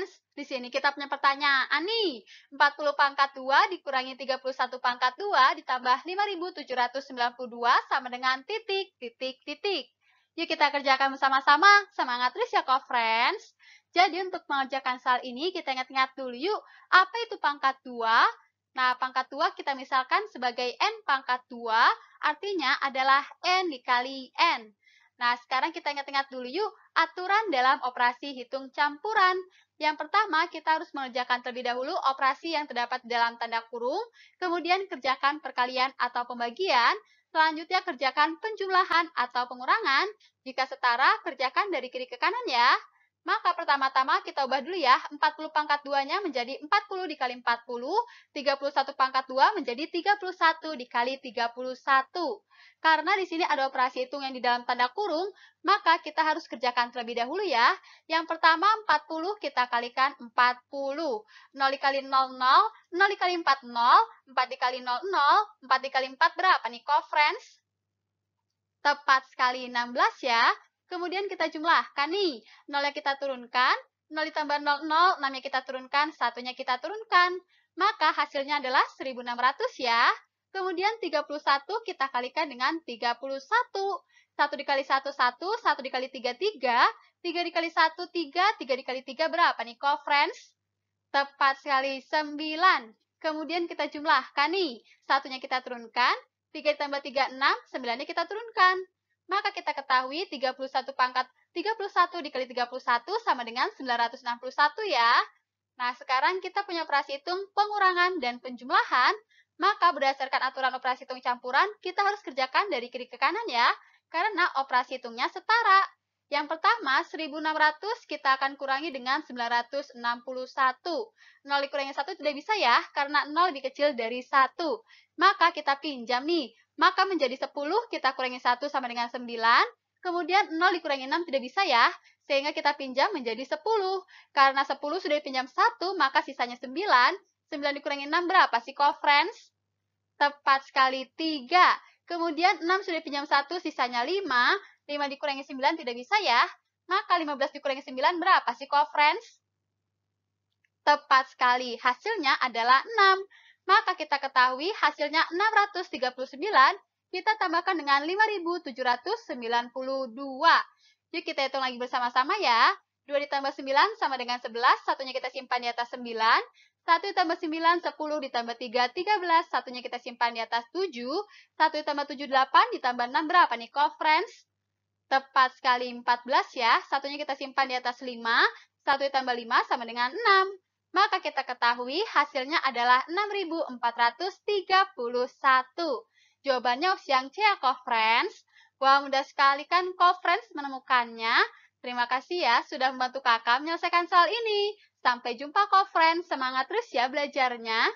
friends, di sini kita punya pertanyaan nih. 40 pangkat 2 dikurangi 31 pangkat 2 ditambah 5792 sama dengan titik, titik, titik. Yuk kita kerjakan bersama-sama. Semangat terus ya kok friends. Jadi untuk mengerjakan soal ini kita ingat-ingat dulu yuk. Apa itu pangkat 2? Nah, pangkat 2 kita misalkan sebagai N pangkat 2, artinya adalah N dikali N. Nah, sekarang kita ingat-ingat dulu yuk aturan dalam operasi hitung campuran. Yang pertama, kita harus mengerjakan terlebih dahulu operasi yang terdapat dalam tanda kurung, kemudian kerjakan perkalian atau pembagian, selanjutnya kerjakan penjumlahan atau pengurangan. Jika setara, kerjakan dari kiri ke kanan ya. Maka pertama-tama kita ubah dulu ya, 40 pangkat 2-nya menjadi 40 dikali 40, 31 pangkat 2 menjadi 31 dikali 31. Karena di sini ada operasi hitung yang di dalam tanda kurung, maka kita harus kerjakan terlebih dahulu ya. Yang pertama 40 kita kalikan 40. 0 dikali 0, 0. 0 dikali 4, 0. 4 dikali 0, 0. 4 dikali 4 berapa nih, kok friends? Tepat sekali 16 ya. Kemudian kita jumlahkan nih. 0 yang kita turunkan, 0 ditambah 0, 0. 6 yang kita turunkan, satunya kita turunkan. Maka hasilnya adalah 1600 ya. Kemudian 31 kita kalikan dengan 31. 1 dikali 1, 1. 1 dikali 3, 3. 3 dikali 1, 3. 3 dikali 3 berapa nih, kok, friends? Tepat sekali, 9. Kemudian kita jumlahkan nih. Satunya kita turunkan. 3 ditambah 3, 6. 9-nya kita turunkan. Maka kita ketahui 31 pangkat 31 dikali 31 sama dengan 961 ya. Nah, sekarang kita punya operasi hitung pengurangan dan penjumlahan maka berdasarkan aturan operasi hitung campuran, kita harus kerjakan dari kiri ke kanan ya, karena operasi hitungnya setara. Yang pertama, 1600 kita akan kurangi dengan 961. 0 dikurangi 1 tidak bisa ya, karena 0 lebih kecil dari 1. Maka kita pinjam nih, maka menjadi 10 kita kurangi 1 sama dengan 9. Kemudian 0 dikurangi 6 tidak bisa ya, sehingga kita pinjam menjadi 10. Karena 10 sudah dipinjam 1, maka sisanya 9. 9 dikurangi 6 berapa sih, call friends Tepat sekali. 3. Kemudian 6 sudah pinjam 1, sisanya 5. 5 dikurangi 9 tidak bisa ya. Maka 15 dikurangi 9 berapa sih kok, friends? Tepat sekali. Hasilnya adalah 6. Maka kita ketahui hasilnya 639 kita tambahkan dengan 5.792. Yuk kita hitung lagi bersama-sama ya. 2 ditambah 9 sama dengan 11, satunya kita simpan di atas 9. 1 ditambah 9, 10 ditambah 3, 13. Satunya kita simpan di atas 7. 1 ditambah 7, 8 ditambah 6 berapa nih? Call friends. Tepat sekali 14 ya. Satunya kita simpan di atas 5. 1 ditambah 5 sama dengan 6 maka kita ketahui hasilnya adalah 6.431. Jawabannya opsi yang C ya, call friends. Wah, mudah sekali kan call friends menemukannya. Terima kasih ya sudah membantu kakak menyelesaikan soal ini. Sampai jumpa kok friends, semangat terus ya belajarnya.